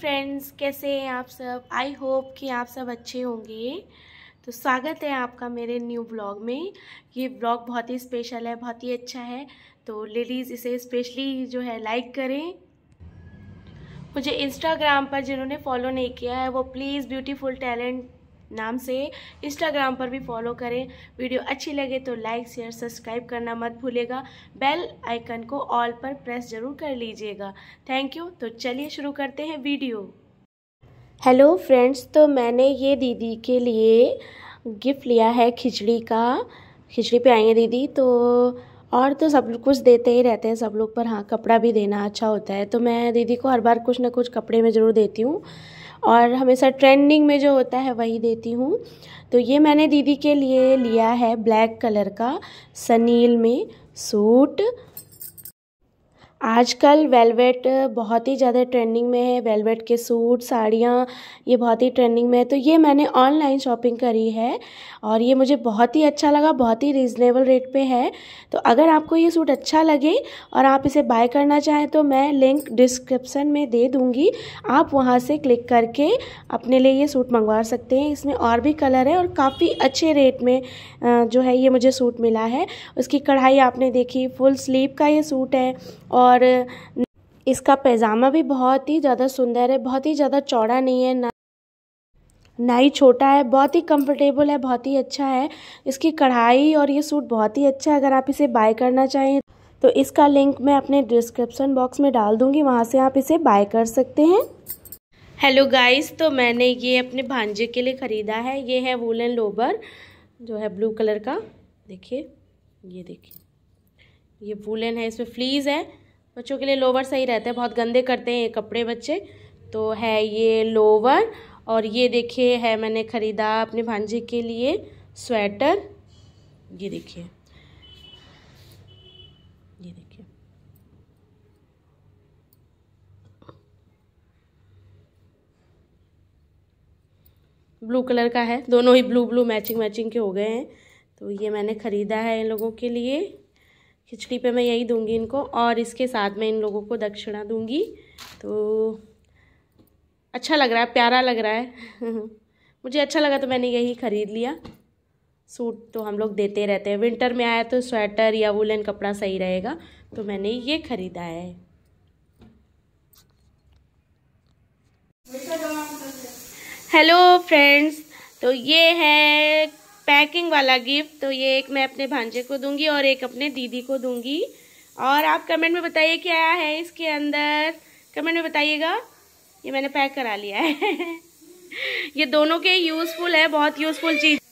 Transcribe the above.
friends कैसे हैं आप सब आई होप कि आप सब अच्छे होंगे तो स्वागत है आपका मेरे न्यू ब्लॉग में ये ब्लॉग बहुत ही स्पेशल है बहुत ही अच्छा है तो लेडीज़ इसे स्पेशली जो है लाइक करें मुझे इंस्टाग्राम पर जिन्होंने फॉलो नहीं किया है वो प्लीज़ ब्यूटीफुल टैलेंट नाम से इंस्टाग्राम पर भी फॉलो करें वीडियो अच्छी लगे तो लाइक शेयर सब्सक्राइब करना मत भूलेगा बेल आइकन को ऑल पर प्रेस जरूर कर लीजिएगा थैंक यू तो चलिए शुरू करते हैं वीडियो हेलो फ्रेंड्स तो मैंने ये दीदी के लिए गिफ्ट लिया है खिचड़ी का खिचड़ी पे आई हैं दीदी तो और तो सब कुछ देते ही रहते हैं सब लोग पर हाँ कपड़ा भी देना अच्छा होता है तो मैं दीदी को हर बार कुछ ना कुछ कपड़े में ज़रूर देती हूँ और हमेशा ट्रेंडिंग में जो होता है वही देती हूँ तो ये मैंने दीदी के लिए लिया है ब्लैक कलर का सनील में सूट आजकल वेलवेट बहुत ही ज़्यादा ट्रेंडिंग में है वेलवेट के सूट साड़ियाँ ये बहुत ही ट्रेंडिंग में है तो ये मैंने ऑनलाइन शॉपिंग करी है और ये मुझे बहुत ही अच्छा लगा बहुत ही रीज़नेबल रेट पे है तो अगर आपको ये सूट अच्छा लगे और आप इसे बाय करना चाहें तो मैं लिंक डिस्क्रिप्सन में दे दूँगी आप वहाँ से क्लिक करके अपने लिए ये सूट मंगवा सकते हैं इसमें और भी कलर है और काफ़ी अच्छे रेट में जो है ये मुझे सूट मिला है उसकी कढ़ाई आपने देखी फुल स्लीव का ये सूट है और और इसका पैजामा भी बहुत ही ज़्यादा सुंदर है बहुत ही ज़्यादा चौड़ा नहीं है ना ना ही छोटा है बहुत ही कंफर्टेबल है बहुत ही अच्छा है इसकी कढ़ाई और ये सूट बहुत ही अच्छा है अगर आप इसे बाय करना चाहें तो इसका लिंक मैं अपने डिस्क्रिप्शन बॉक्स में डाल दूंगी वहाँ से आप इसे बाय कर सकते हैं हेलो गाइस तो मैंने ये अपने भांजे के लिए ख़रीदा है ये है वूलन लोबर जो है ब्लू कलर का देखिए ये देखिए ये वूलन है इसमें फ्लीज़ है बच्चों के लिए लोवर सही रहता है बहुत गंदे करते हैं ये कपड़े बच्चे तो है ये लोवर और ये देखिए है मैंने ख़रीदा अपने भांजे के लिए स्वेटर ये देखिए ये देखिए ब्लू कलर का है दोनों ही ब्लू ब्लू मैचिंग मैचिंग के हो गए हैं तो ये मैंने ख़रीदा है इन लोगों के लिए खिचड़ी पे मैं यही दूंगी इनको और इसके साथ मैं इन लोगों को दक्षिणा दूंगी तो अच्छा लग रहा है प्यारा लग रहा है मुझे अच्छा लगा तो मैंने यही ख़रीद लिया सूट तो हम लोग देते रहते हैं विंटर में आया तो स्वेटर या वुलन कपड़ा सही रहेगा तो मैंने ये ख़रीदा है हेलो फ्रेंड्स तो ये है पैकिंग वाला गिफ्ट तो ये एक मैं अपने भांजे को दूंगी और एक अपने दीदी को दूंगी और आप कमेंट में बताइए क्या है इसके अंदर कमेंट में बताइएगा ये मैंने पैक करा लिया है ये दोनों के यूज़फुल है बहुत यूज़फुल चीज़